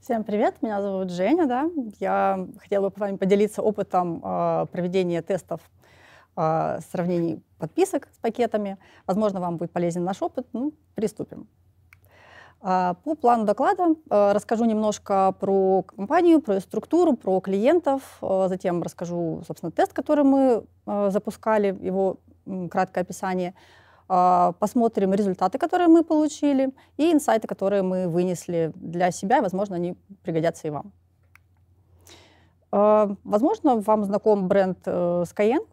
Всем привет, меня зовут Женя, да. Я хотела бы с вами поделиться опытом э, проведения тестов э, сравнений подписок с пакетами. Возможно, вам будет полезен наш опыт. Ну, приступим. Э, по плану доклада э, расскажу немножко про компанию, про структуру, про клиентов. Э, затем расскажу, собственно, тест, который мы э, запускали, его э, краткое описание – а, посмотрим результаты, которые мы получили, и инсайты, которые мы вынесли для себя, и, возможно, они пригодятся и вам. А, возможно, вам знаком бренд э, Skyeng.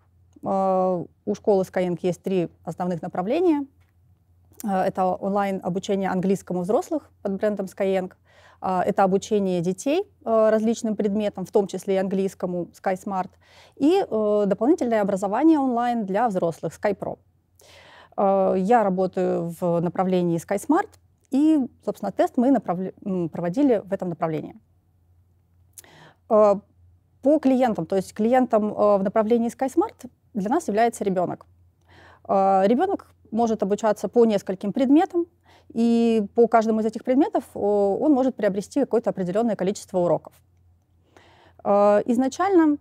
А, у школы Skyeng есть три основных направления. Это онлайн-обучение английскому взрослых под брендом Skyeng. Это обучение детей э, различным предметам, в том числе и английскому SkySmart. И э, дополнительное образование онлайн для взрослых SkyPro. Э, я работаю в направлении SkySmart, и, собственно, тест мы направ... проводили в этом направлении. Э, по клиентам, то есть клиентам э, в направлении SkySmart для нас является ребенок. Ребенок может обучаться по нескольким предметам, и по каждому из этих предметов он может приобрести какое-то определенное количество уроков. Изначально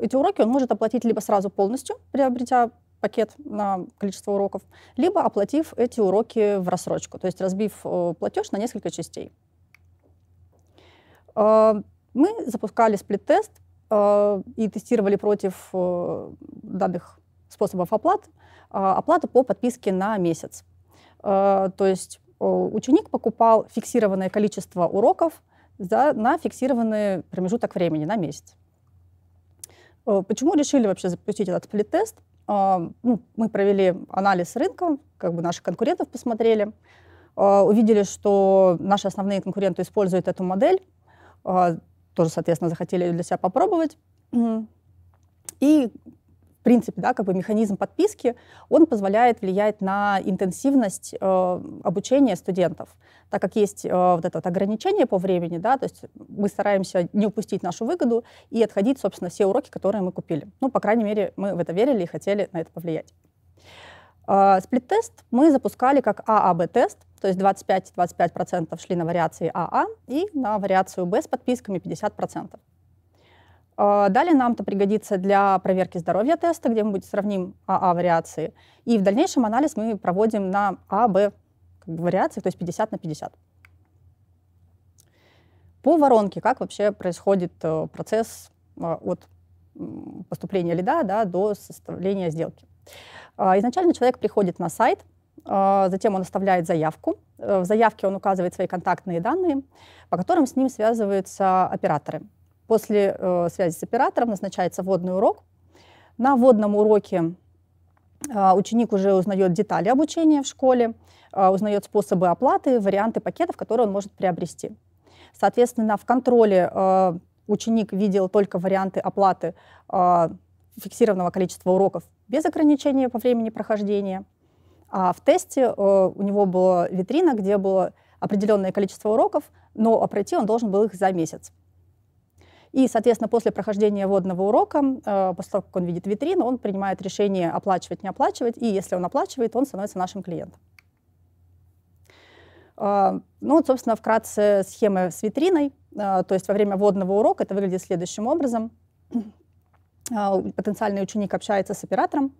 эти уроки он может оплатить либо сразу полностью, приобретя пакет на количество уроков, либо оплатив эти уроки в рассрочку, то есть разбив э, платеж на несколько частей. Э, мы запускали сплит-тест э, и тестировали против данных способов оплаты оплату по подписке на месяц. То есть ученик покупал фиксированное количество уроков за, на фиксированный промежуток времени, на месяц. Почему решили вообще запустить этот сплит-тест? А, ну, мы провели анализ рынка, как бы наших конкурентов посмотрели, а, увидели, что наши основные конкуренты используют эту модель, а, тоже, соответственно, захотели ее для себя попробовать. И принципе, да, как бы механизм подписки, он позволяет влиять на интенсивность э, обучения студентов. Так как есть э, вот это вот ограничение по времени, да, то есть мы стараемся не упустить нашу выгоду и отходить, собственно, все уроки, которые мы купили. Ну, по крайней мере, мы в это верили и хотели на это повлиять. Э, сплит-тест мы запускали как ААБ-тест, то есть 25-25% шли на вариации АА а и на вариацию Б с подписками 50%. Э, Далее нам это пригодится для проверки здоровья теста, где мы будем сравним АА-вариации. И в дальнейшем анализ мы проводим на А, Б вариации, то есть 50 на 50. По воронке, как вообще происходит э, процесс э, от поступления лида да, до составления сделки. Изначально человек приходит на сайт, затем он оставляет заявку. В заявке он указывает свои контактные данные, по которым с ним связываются операторы – После э, связи с оператором назначается водный урок. На водном уроке э, ученик уже узнает детали обучения в школе, э, узнает способы оплаты, варианты пакетов, которые он может приобрести. Соответственно, в контроле э, ученик видел только варианты оплаты э, фиксированного количества уроков без ограничения по времени прохождения. А в тесте э, у него была витрина, где было определенное количество уроков, но пройти он должен был их за месяц. И, соответственно, после прохождения водного урока, э, после того, как он видит витрину, он принимает решение оплачивать, не оплачивать, и если он оплачивает, он становится нашим клиентом. А, ну, вот, собственно, вкратце схема с витриной. А, то есть во время водного урока это выглядит следующим образом. А, потенциальный ученик общается с оператором,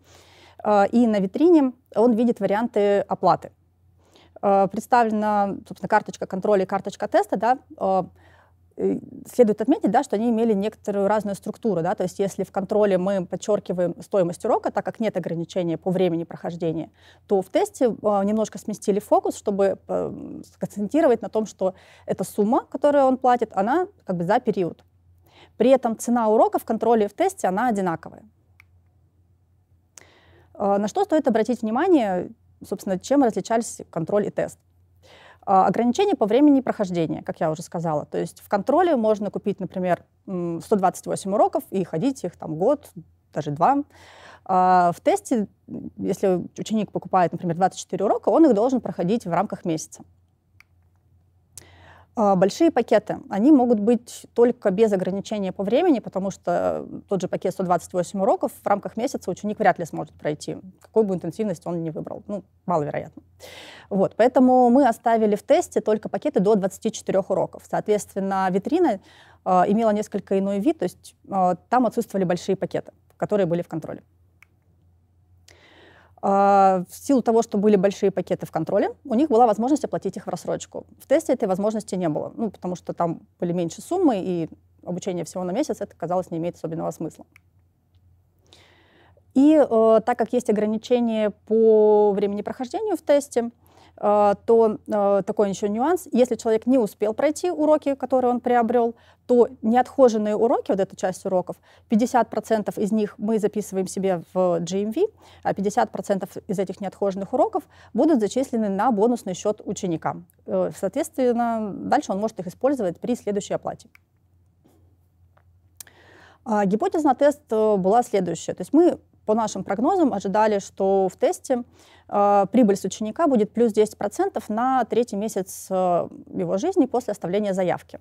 и на витрине он видит варианты оплаты представлена, собственно, карточка контроля и карточка теста, да, Э, следует отметить, да, что они имели некоторую разную структуру. Да, то есть если в контроле мы подчеркиваем стоимость урока, так как нет ограничения по времени прохождения, то в тесте а, немножко сместили фокус, чтобы э, сконцентрировать на том, что эта сумма, которую он платит, она как бы за период. При этом цена урока в контроле и в тесте, она одинаковая. А, на что стоит обратить внимание, собственно, чем различались контроль и тест? А, Ограничение по времени прохождения, как я уже сказала. То есть в контроле можно купить, например, 128 уроков и ходить их там год, даже два. А, в тесте, если ученик покупает, например, 24 урока, он их должен проходить в рамках месяца. А, большие пакеты, они могут быть только без ограничения по времени, потому что э, тот же пакет 128 уроков в рамках месяца ученик вряд ли сможет пройти, какую бы интенсивность он ни выбрал. Ну, маловероятно. Вот, поэтому мы оставили в тесте только пакеты до 24 уроков. Соответственно, витрина э, имела несколько иной вид, то есть э, там отсутствовали большие пакеты, которые были в контроле. А, в силу того, что были большие пакеты в контроле, у них была возможность оплатить их в рассрочку. В тесте этой возможности не было, ну, потому что там были меньше суммы, и обучение всего на месяц, это, казалось, не имеет особенного смысла. И э, так как есть ограничения по времени прохождения в тесте, Э, то э, такой еще нюанс. Если человек не успел пройти уроки, которые он приобрел, то неотхоженные уроки, вот эта часть уроков, 50% из них мы записываем себе в GMV, а 50% из этих неотхоженных уроков будут зачислены на бонусный счет ученика. Э, соответственно, дальше он может их использовать при следующей оплате. А, Гипотезный тест была следующая. То есть мы по нашим прогнозам ожидали, что в тесте э, прибыль с ученика будет плюс 10% на третий месяц э, его жизни после оставления заявки.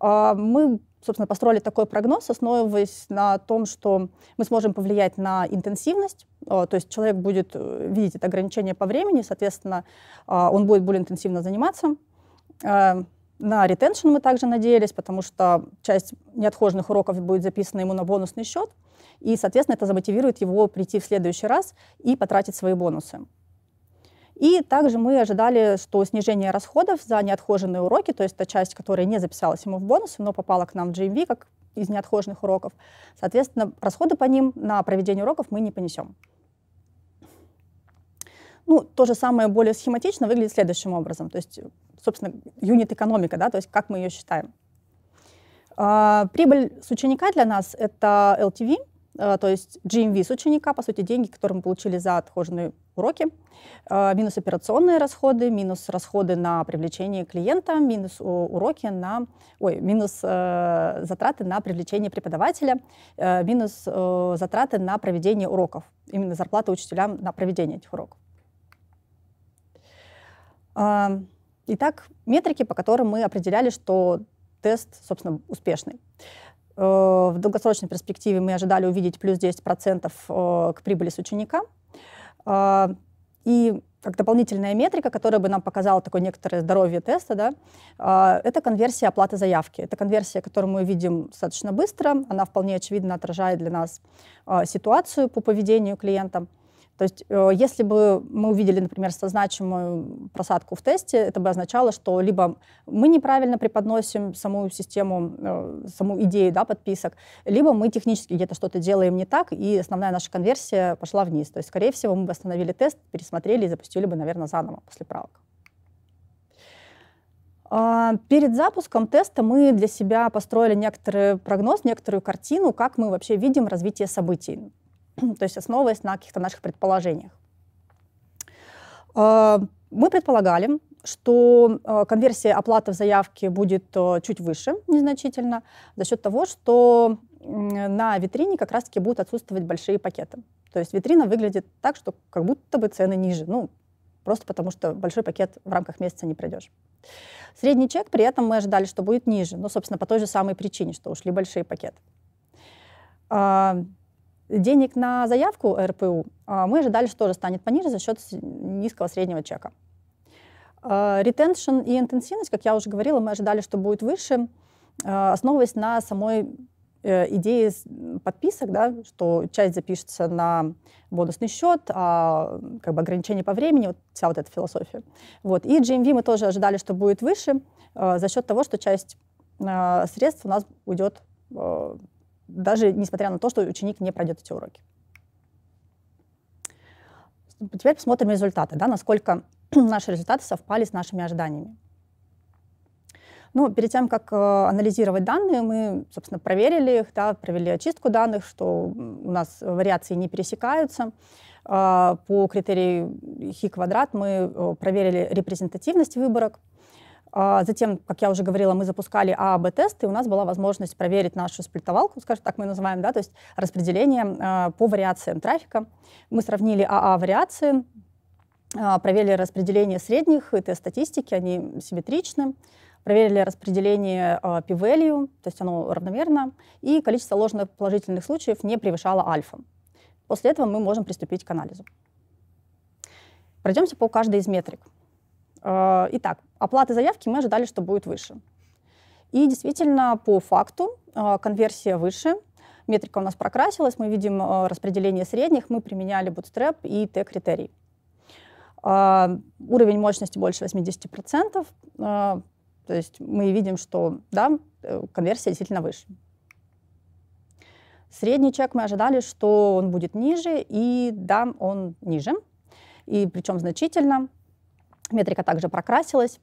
Э, мы, собственно, построили такой прогноз, основываясь на том, что мы сможем повлиять на интенсивность, э, то есть человек будет э, видеть это ограничение по времени, соответственно, э, он будет более интенсивно заниматься, э, на ретеншн мы также надеялись, потому что часть неотхоженных уроков будет записана ему на бонусный счет, и, соответственно, это замотивирует его прийти в следующий раз и потратить свои бонусы. И также мы ожидали, что снижение расходов за неотхоженные уроки, то есть та часть, которая не записалась ему в бонусы, но попала к нам в GMV как из неотхоженных уроков, соответственно, расходы по ним на проведение уроков мы не понесем. Ну, то же самое более схематично выглядит следующим образом. То есть, собственно, юнит экономика, да, то есть как мы ее считаем. А, прибыль с ученика для нас — это LTV, а, то есть GMV с ученика, по сути, деньги, которые мы получили за отхоженные уроки, а, минус операционные расходы, минус расходы на привлечение клиента, минус уроки на... Ой, минус э, затраты на привлечение преподавателя, э, минус э, затраты на проведение уроков, именно зарплата учителям на проведение этих уроков. Итак, метрики, по которым мы определяли, что тест, собственно, успешный. Э, в долгосрочной перспективе мы ожидали увидеть плюс 10% э, к прибыли с ученика. Э, и как дополнительная метрика, которая бы нам показала такое некоторое здоровье теста, да, это конверсия оплаты заявки. Это конверсия, которую мы видим достаточно быстро, она вполне очевидно отражает для нас ситуацию по поведению клиента – то есть, э, если бы мы увидели, например, со просадку в тесте, это бы означало, что либо мы неправильно преподносим саму систему, э, саму идею да, подписок, либо мы технически где-то что-то делаем не так, и основная наша конверсия пошла вниз. То есть, скорее всего, мы бы остановили тест, пересмотрели и запустили бы, наверное, заново после правок. А, перед запуском теста мы для себя построили некоторый прогноз, некоторую картину, как мы вообще видим развитие событий. то есть основываясь на каких-то наших предположениях. А, мы предполагали, что а, конверсия оплаты в заявке будет а, чуть выше незначительно за счет того, что на витрине как раз-таки будут отсутствовать большие пакеты. То есть витрина выглядит так, что как будто бы цены ниже. Ну, просто потому что большой пакет в рамках месяца не пройдешь. Средний чек при этом мы ожидали, что будет ниже. Ну, собственно, по той же самой причине, что ушли большие пакеты. Денег на заявку РПУ а, мы ожидали, что тоже станет пониже за счет низкого среднего чека. А, ретеншн и интенсивность, как я уже говорила, мы ожидали, что будет выше, а, основываясь на самой э, идее подписок, да, что часть запишется на бонусный счет, а как бы ограничение по времени, вот вся вот эта философия. Вот. И GMV мы тоже ожидали, что будет выше за счет того, что часть средств у нас уйдет даже несмотря на то, что ученик не пройдет эти уроки. Теперь посмотрим результаты, да, насколько наши результаты совпали с нашими ожиданиями. Ну, перед тем, как э, анализировать данные, мы, собственно, проверили их, да, провели очистку данных, что у нас вариации не пересекаются. Э, по критерию хи квадрат мы э, проверили репрезентативность выборок. А, затем, как я уже говорила, мы запускали аб тесты и у нас была возможность проверить нашу сплитовалку, скажем так мы называем, да, то есть распределение а, по вариациям трафика. Мы сравнили АА-вариации, а, проверили распределение средних и тест-статистики, они симметричны, проверили распределение э, p-value, то есть оно равномерно, и количество ложных положительных случаев не превышало альфа. После этого мы можем приступить к анализу. Пройдемся по каждой из метрик. Э, итак, оплаты заявки мы ожидали, что будет выше. И действительно, по факту э, конверсия выше, метрика у нас прокрасилась, мы видим э, распределение средних, мы применяли Bootstrap и T-критерий. Уровень мощности больше 80%, то есть мы видим, что да, конверсия действительно выше. Средний чек мы ожидали, что он будет ниже, и да, он ниже, и причем значительно. Метрика также прокрасилась,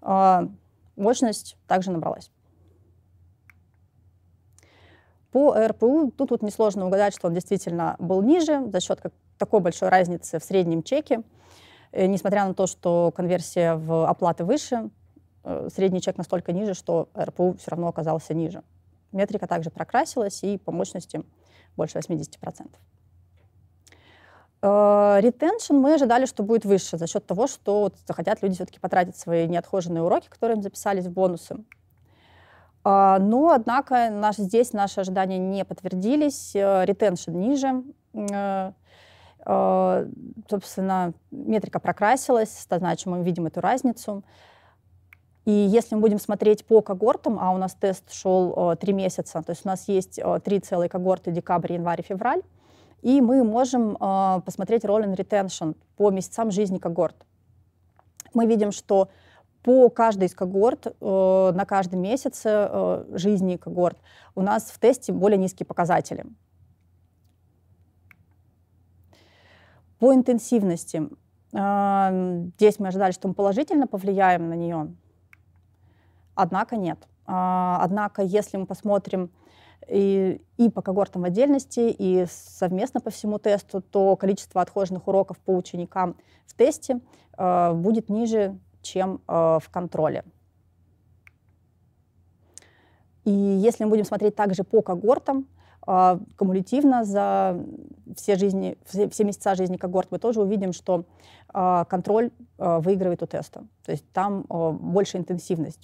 а, мощность также набралась. По РПУ тут вот несложно угадать, что он действительно был ниже за счет такой большой разницы в среднем чеке. И э, несмотря на то, что конверсия в оплаты выше, э, средний чек настолько ниже, что РПУ все равно оказался ниже. Метрика также прокрасилась и по мощности больше 80%. Э, ретеншн мы ожидали, что будет выше за счет того, что вот захотят люди все-таки потратить свои неотхоженные уроки, которые им записались в бонусы. А, но, однако, наш, здесь наши ожидания не подтвердились. Э, ретеншн ниже. Э, собственно, метрика прокрасилась, значит, мы видим эту разницу. И если мы будем смотреть по когортам, а у нас тест шел три месяца, то есть у нас есть три целые когорты декабрь, январь, февраль, и мы можем э, посмотреть roll and retention по месяцам жизни когорт. Мы видим, что по каждой из когорт э, на каждый месяц э, жизни когорт у нас в тесте более низкие показатели. По интенсивности. Э, здесь мы ожидали, что мы положительно повлияем на нее, однако нет. Э, однако, если мы посмотрим и, и по когортам в отдельности, и совместно по всему тесту, то количество отхоженных уроков по ученикам в тесте э, будет ниже, чем э, в контроле. И если мы будем смотреть также по когортам, э, кумулятивно за все, жизни, все, все месяца жизни когорт мы тоже увидим, что э, контроль э, выигрывает у теста. То есть там э, больше интенсивность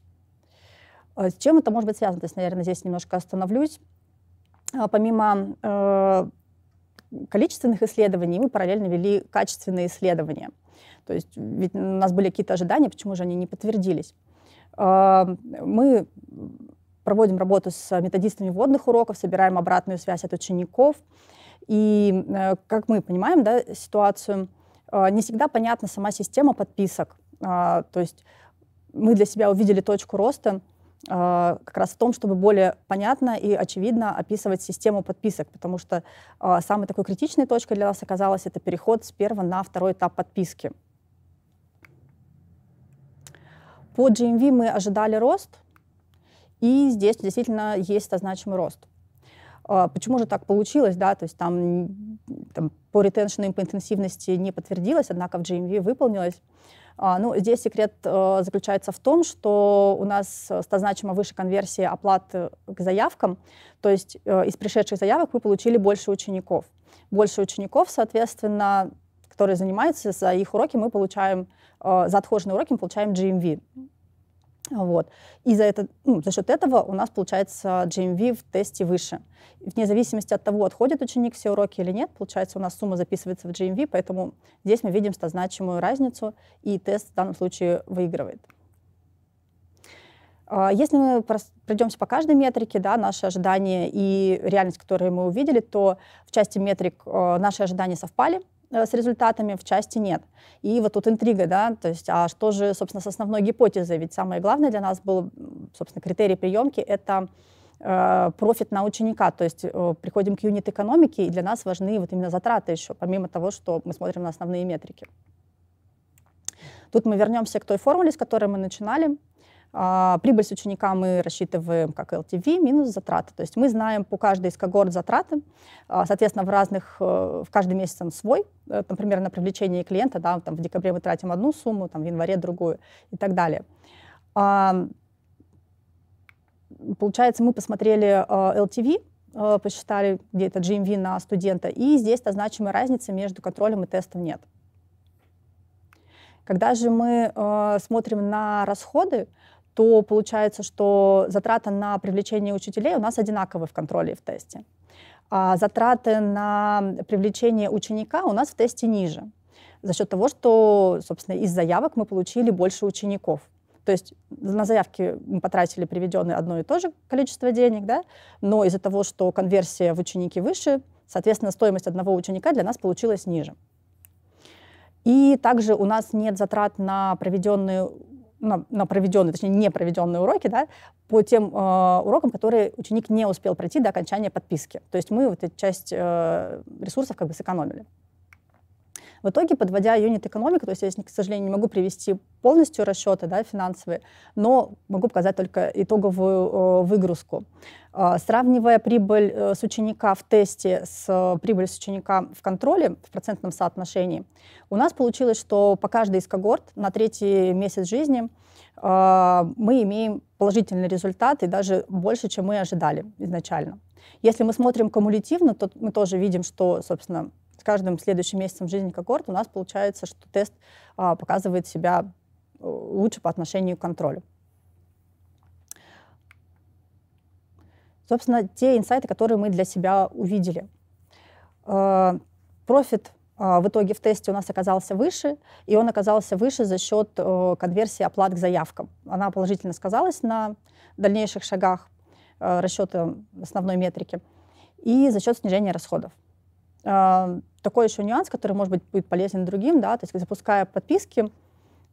а с чем это может быть связано? То есть, наверное, здесь немножко остановлюсь. А, помимо э, количественных исследований мы параллельно вели качественные исследования. То есть ведь у нас были какие-то ожидания, почему же они не подтвердились. А, мы проводим работу с методистами вводных уроков, собираем обратную связь от учеников. И, э, как мы понимаем да, ситуацию, э, не всегда понятна сама система подписок. То есть мы для себя увидели точку роста, а, как раз в том, чтобы более понятно и очевидно описывать систему подписок, потому что а, самой такой критичной точкой для нас оказалось это переход с первого на второй этап подписки. По GMV мы ожидали рост, и здесь действительно есть значимый рост. А, почему же так получилось, да, то есть там, там по ретеншену и по интенсивности не подтвердилось, однако в GMV выполнилось. А, ну, здесь секрет э, заключается в том, что у нас значимо выше конверсия оплаты э, к заявкам, то есть э, из пришедших заявок мы получили больше учеников. Больше учеников, соответственно, которые занимаются за их уроки, мы получаем, за отхоженные уроки мы получаем GMV. Вот. И за, это, ну, за счет этого у нас получается GMV в тесте выше. Вне зависимости от того, отходит ученик все уроки или нет, получается у нас сумма записывается в GMV, поэтому здесь мы видим значимую разницу, и тест в данном случае выигрывает. А, если мы пройдемся по каждой метрике, да, наши ожидания и реальность, которые мы увидели, то в части метрик э, наши ожидания совпали, Э, с результатами, в части нет. И вот тут интрига, да, то есть, а что же, собственно, с основной гипотезой? Ведь самое главное для нас был, собственно, критерий приемки — это э, профит на ученика. То есть э, приходим к юнит-экономике, и для нас важны вот именно затраты еще, помимо того, что мы смотрим на основные метрики. Тут мы вернемся к той формуле, с которой мы начинали. А, прибыль с ученика мы рассчитываем как LTV минус затраты. То есть мы знаем по каждой из когорт затраты, а, соответственно, в разных, э, в каждый месяц он свой. Э, например, на привлечение клиента, да, там в декабре мы тратим одну сумму, там в январе другую и так далее. А, получается, мы посмотрели LTV, э, посчитали где-то GMV на студента, и здесь значимой разницы между контролем и тестом нет. Когда же мы э, смотрим на расходы, то получается, что затраты на привлечение учителей у нас одинаковы в контроле и в тесте. А затраты на привлечение ученика у нас в тесте ниже за счет того, что, собственно, из заявок мы получили больше учеников. То есть на заявки мы потратили приведенное одно и то же количество денег, да, но из-за того, что конверсия в ученики выше, соответственно, стоимость одного ученика для нас получилась ниже. И также у нас нет затрат на проведенные на, на проведенные, точнее, не проведенные уроки, да, по тем э, урокам, которые ученик не успел пройти до окончания подписки. То есть мы вот эту часть э, ресурсов как бы сэкономили. В итоге, подводя юнит экономика, то есть я, к сожалению, не могу привести полностью расчеты да, финансовые, но могу показать только итоговую э, выгрузку. Э, сравнивая прибыль э, с ученика в тесте с э, прибылью с ученика в контроле в процентном соотношении, у нас получилось, что по каждой из когорт на третий месяц жизни э, мы имеем положительный результат и даже больше, чем мы ожидали изначально. Если мы смотрим кумулятивно, то мы тоже видим, что, собственно, с каждым следующим месяцем жизни когорт у нас получается, что тест а, показывает себя э, лучше по отношению к контролю. Собственно, те инсайты, которые мы для себя увидели. Э, профит а, в итоге в тесте у нас оказался выше, и он оказался выше за счет э, конверсии оплат к заявкам. Она положительно сказалась на дальнейших шагах расчета основной метрики и за счет снижения расходов. А, такой еще нюанс, который, может быть, будет полезен другим, да, то есть запуская подписки,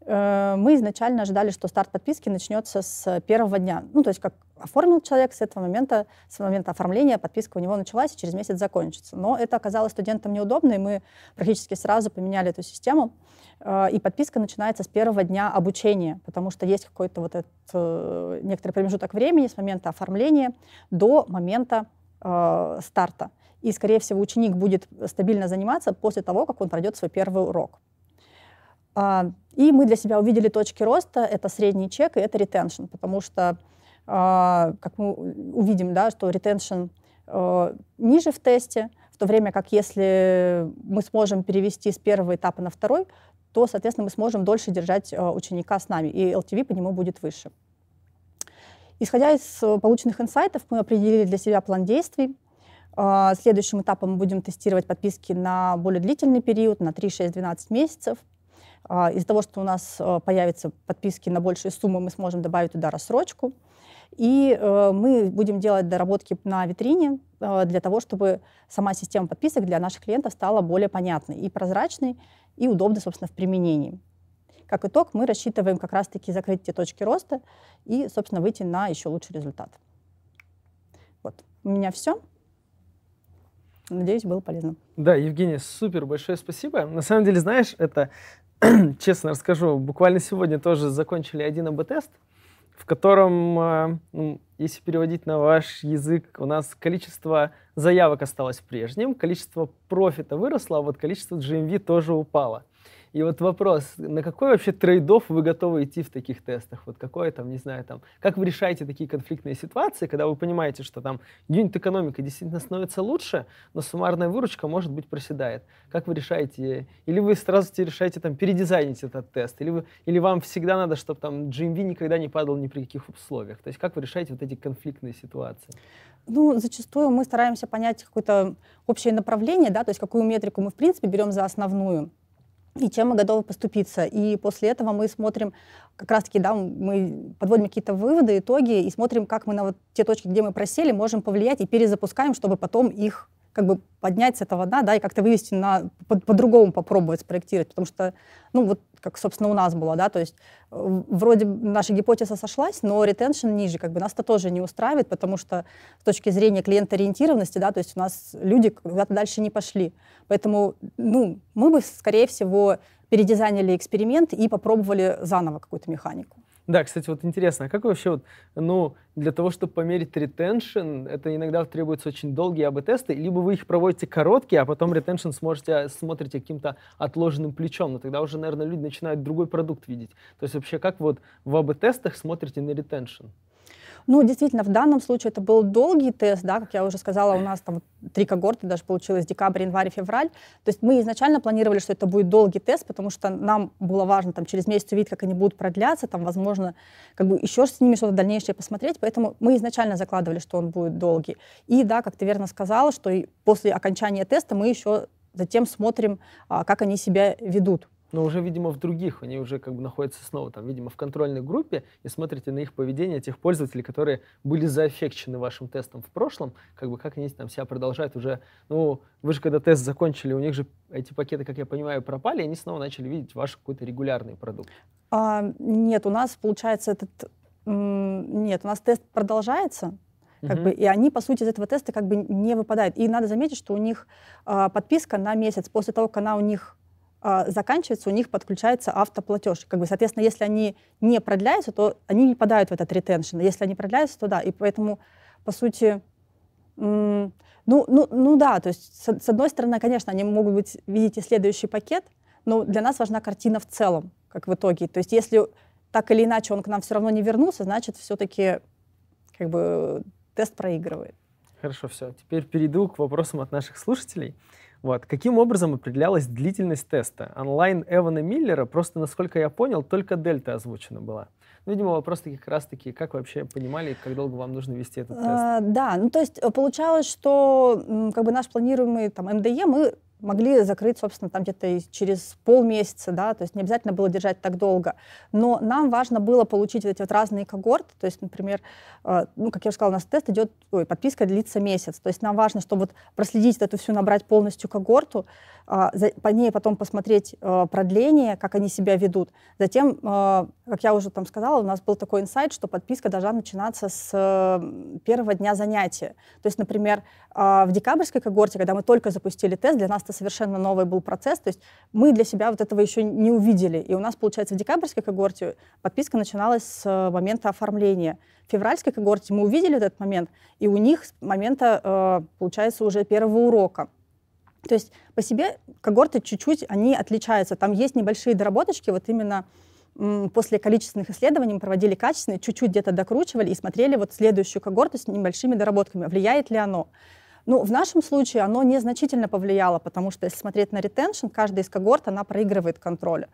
э, мы изначально ожидали, что старт подписки начнется с первого дня. Ну, то есть как оформил человек, с этого момента, с момента оформления подписка у него началась и через месяц закончится. Но это оказалось студентам неудобно, и мы практически сразу поменяли эту систему. Э, и подписка начинается с первого дня обучения, потому что есть какой-то вот этот э, некоторый промежуток времени с момента оформления до момента старта и, скорее всего, ученик будет стабильно заниматься после того, как он пройдет свой первый урок. А, и мы для себя увидели точки роста, это средний чек и это ретеншн, потому что, а, как мы увидим, да, что ретеншн э, ниже в тесте, в то время как если мы сможем перевести с первого этапа на второй, то, соответственно, мы сможем дольше держать э, ученика с нами, и LTV по нему будет выше. Исходя из э, полученных инсайтов, мы определили для себя план действий, а, следующим этапом мы будем тестировать подписки на более длительный период, на 3, 6, 12 месяцев. А, из-за того, что у нас э, появятся подписки на большие суммы, мы сможем добавить туда рассрочку. И э, мы будем делать доработки на витрине э, для того, чтобы сама система подписок для наших клиентов стала более понятной и прозрачной, и удобной, собственно, в применении. Как итог, мы рассчитываем как раз-таки закрыть те точки роста и, собственно, выйти на еще лучший результат. Вот, у меня все. Надеюсь, было полезно. Да, Евгения, супер, большое спасибо. На самом деле, знаешь, это, честно расскажу, буквально сегодня тоже закончили один АБ-тест, в котором, э, ну, если переводить на ваш язык, у нас количество заявок осталось прежним, количество профита выросло, а вот количество GMV тоже упало. И вот вопрос, на какой вообще трейдов вы готовы идти в таких тестах? Вот какое там, не знаю, там, как вы решаете такие конфликтные ситуации, когда вы понимаете, что там юнит-экономика действительно становится лучше, но суммарная выручка, может быть, проседает. Как вы решаете? Или вы сразу решаете там передизайнить этот тест? Или, вы, или вам всегда надо, чтобы там GMV никогда не падал ни при каких условиях? То есть как вы решаете вот эти конфликтные ситуации? Ну, зачастую мы стараемся понять какое-то общее направление, да, то есть какую метрику мы, в принципе, берем за основную и чем мы готовы поступиться. И после этого мы смотрим, как раз-таки, да, мы подводим какие-то выводы, итоги, и смотрим, как мы на вот те точки, где мы просели, можем повлиять и перезапускаем, чтобы потом их как бы поднять с этого дна, да, и как-то вывести на по- по-другому попробовать спроектировать, потому что, ну, вот как, собственно, у нас было, да, то есть э, вроде наша гипотеза сошлась, но ретеншн ниже, как бы нас это тоже не устраивает, потому что с точки зрения клиентоориентированности, да, то есть у нас люди куда-то дальше не пошли, поэтому, ну, мы бы, скорее всего, передизайнили эксперимент и попробовали заново какую-то механику. Да, кстати, вот интересно, а как вообще, вот, ну, для того, чтобы померить ретеншн, это иногда требуется очень долгие АБ-тесты, либо вы их проводите короткие, а потом ретеншн сможете, э, смотрите каким-то отложенным плечом, но тогда уже, наверное, люди начинают другой продукт видеть. То есть вообще, как вот в АБ-тестах смотрите на ретеншн? Ну, действительно, в данном случае это был долгий тест, да, как я уже сказала, у нас там три когорты даже получилось, декабрь, январь, февраль. То есть мы изначально планировали, что это будет долгий тест, потому что нам было важно там через месяц увидеть, как они будут продляться, там, возможно, как бы еще с ними что-то дальнейшее посмотреть, поэтому мы изначально закладывали, что он будет долгий. И да, как ты верно сказала, что и после окончания теста мы еще затем смотрим, а, как они себя ведут но уже, видимо, в других, они уже как бы находятся снова там, видимо, в контрольной группе, и смотрите на их поведение тех пользователей, которые были заэффекчены вашим тестом в прошлом, как бы как они там себя продолжают уже, ну, вы же когда тест закончили, у них же эти пакеты, как я понимаю, пропали, и они снова начали видеть ваш какой-то регулярный продукт. А, нет, у нас, получается, этот... Нет, у нас тест продолжается, как mm бы, и они, по сути, из этого теста как бы не выпадают. И надо заметить, что у них э, подписка на месяц. После того, как она у них а, заканчивается, у них подключается автоплатеж. Как бы, соответственно, если они не продляются, то они не попадают в этот ретеншн. Если они продляются, то да. И поэтому, по сути, ну, ну, ну да, то есть с, с одной стороны, конечно, они могут быть, видите, следующий пакет, но для нас важна картина в целом, как в итоге. То есть если так или иначе он к нам все равно не вернулся, значит, все-таки как бы тест проигрывает. Хорошо, все. Теперь перейду к вопросам от наших слушателей. Вот. Каким образом определялась длительность теста? Онлайн Эвана Миллера, просто, насколько я понял, только дельта озвучена была. Ну, видимо, вопрос таки как раз-таки, как вообще понимали, как долго вам нужно вести этот тест? А, да, ну то есть э, получалось, что как бы наш планируемый там МДЕ мы могли закрыть, собственно, там где-то через полмесяца, да, то есть не обязательно было держать так долго. Но нам важно было получить эти вот разные когорты, то есть, например, э, ну, как я уже сказала, у нас тест идет, ой, подписка длится месяц, то есть нам важно, чтобы вот проследить эту всю, набрать полностью когорту, э, по ней потом посмотреть э, продление, как они себя ведут. Затем, как я уже там сказала, у нас был такой инсайт, что подписка должна начинаться с первого дня занятия. То есть, например, в декабрьской когорте, когда мы только запустили тест, для нас это совершенно новый был процесс, то есть мы для себя вот этого еще не увидели. И у нас, получается, в декабрьской когорте подписка начиналась с э, момента оформления. В февральской когорте мы увидели этот момент, и у них с момента, э, получается, уже первого урока. То есть по себе когорты чуть-чуть, они отличаются. Там есть небольшие доработочки, вот именно после количественных исследований мы проводили качественные, чуть-чуть где-то докручивали и смотрели вот следующую когорту с небольшими доработками, влияет ли оно. Ну, в нашем случае оно незначительно повлияло, потому что если смотреть на ретеншн, каждая из когорт, она проигрывает контроль.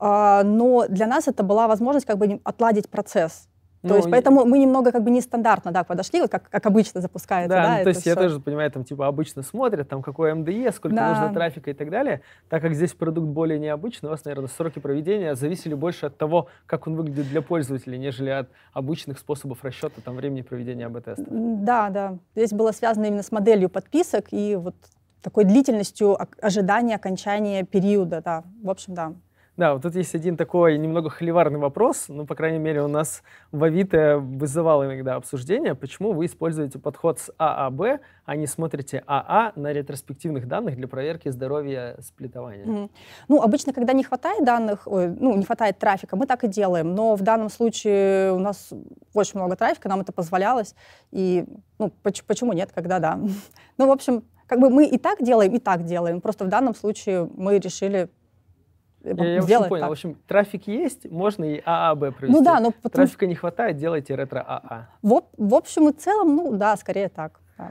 А, но для нас это была возможность как бы отладить процесс. Ну, то есть, ну, поэтому мы немного как бы нестандартно, да, подошли, вот как, как обычно запускается, да? да ну, то есть, все. я тоже понимаю, там, типа, обычно смотрят, там, какое МДЕ, сколько да. нужно трафика и так далее. Так как здесь продукт более необычный, у вас, наверное, сроки проведения зависели больше от того, как он выглядит для пользователей, нежели от обычных способов расчета, там, времени проведения АБ-теста. Да, да. Здесь было связано именно с моделью подписок и вот такой длительностью ожидания окончания периода, да. В общем, да. Да, вот тут есть один такой немного холиварный вопрос, ну, по крайней мере, у нас в Авито вызывал иногда обсуждение, почему вы используете подход с ААБ, а не смотрите АА а на ретроспективных данных для проверки здоровья сплитования. Mm-hmm. Ну, обычно, когда не хватает данных, ну, не хватает трафика, мы так и делаем, но в данном случае у нас очень много трафика, нам это позволялось, и, ну, почему нет, когда да. ну, в общем, как бы мы и так делаем, и так делаем, просто в данном случае мы решили я сделай понял. Так. В общем, трафик есть, можно и ААБ провести. Ну да, но ну, потом... Трафика не хватает, делайте ретро-АА. В, в общем и целом, ну да, скорее так. Да.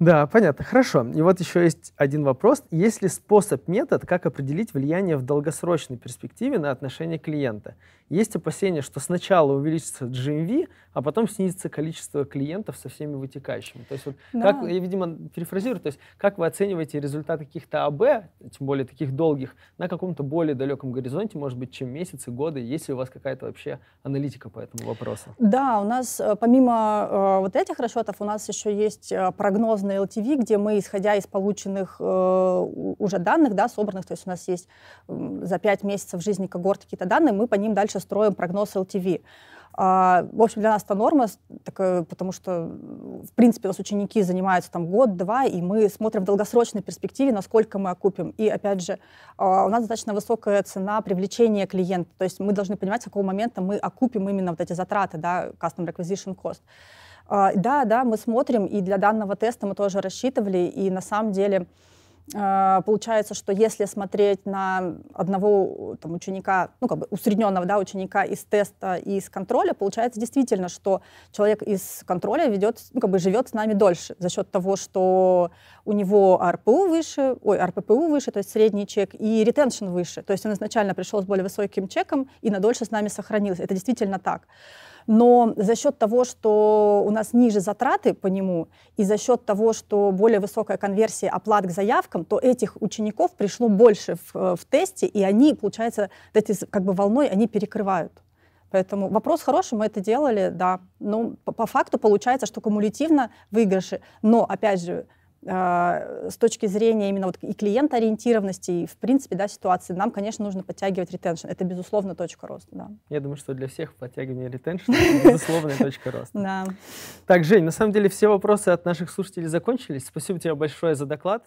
Да, понятно, хорошо. И вот еще есть один вопрос. Есть ли способ, метод, как определить влияние в долгосрочной перспективе на отношение клиента? Есть опасения, что сначала увеличится GMV, а потом снизится количество клиентов со всеми вытекающими. То есть вот да. как, я, видимо, перефразирую, то есть как вы оцениваете результаты каких-то АБ, тем более таких долгих, на каком-то более далеком горизонте, может быть, чем месяцы, годы, есть ли у вас какая-то вообще аналитика по этому вопросу? Да, у нас э, помимо э, вот этих расчетов, у нас еще есть э, прогнозные LTV, где мы, исходя из полученных э, уже данных, да, собранных, то есть у нас есть э, за 5 месяцев жизни когорт какие-то данные, мы по ним дальше строим прогноз LTV. А, в общем, для нас это норма, так, потому что, в принципе, у нас ученики занимаются там год-два, и мы смотрим в долгосрочной перспективе, насколько мы окупим. И, опять же, а, у нас достаточно высокая цена привлечения клиента, то есть мы должны понимать, с какого момента мы окупим именно вот эти затраты, да, Customer Acquisition Cost. А, да, да, мы смотрим, и для данного теста мы тоже рассчитывали, и на самом деле... А, получается, что если смотреть на одного там, ученика, ну, как бы усредненного да, ученика из теста и из контроля, получается действительно, что человек из контроля ведет, ну, как бы живет с нами дольше за счет того, что у него РПУ выше, ой, РППУ выше, то есть средний чек, и ретеншн выше. То есть он изначально пришел с более высоким чеком и надольше с нами сохранился. Это действительно так но за счет того, что у нас ниже затраты по нему, и за счет того, что более высокая конверсия оплат к заявкам, то этих учеников пришло больше в, э, в тесте, и они, получается, эти как бы волной они перекрывают. Поэтому вопрос хороший, мы это делали, да. Но ну, по, по факту получается, что кумулятивно выигрыши. Но, опять же, а, с точки зрения именно вот и клиент-ориентированности, и, в принципе, да, ситуации, нам, конечно, нужно подтягивать ретеншн. Это, безусловно, точка роста, да. Я думаю, что для всех подтягивание ретеншн — это, безусловно, точка роста. Да. Так, Жень, на самом деле все вопросы от наших слушателей закончились. Спасибо тебе большое за доклад.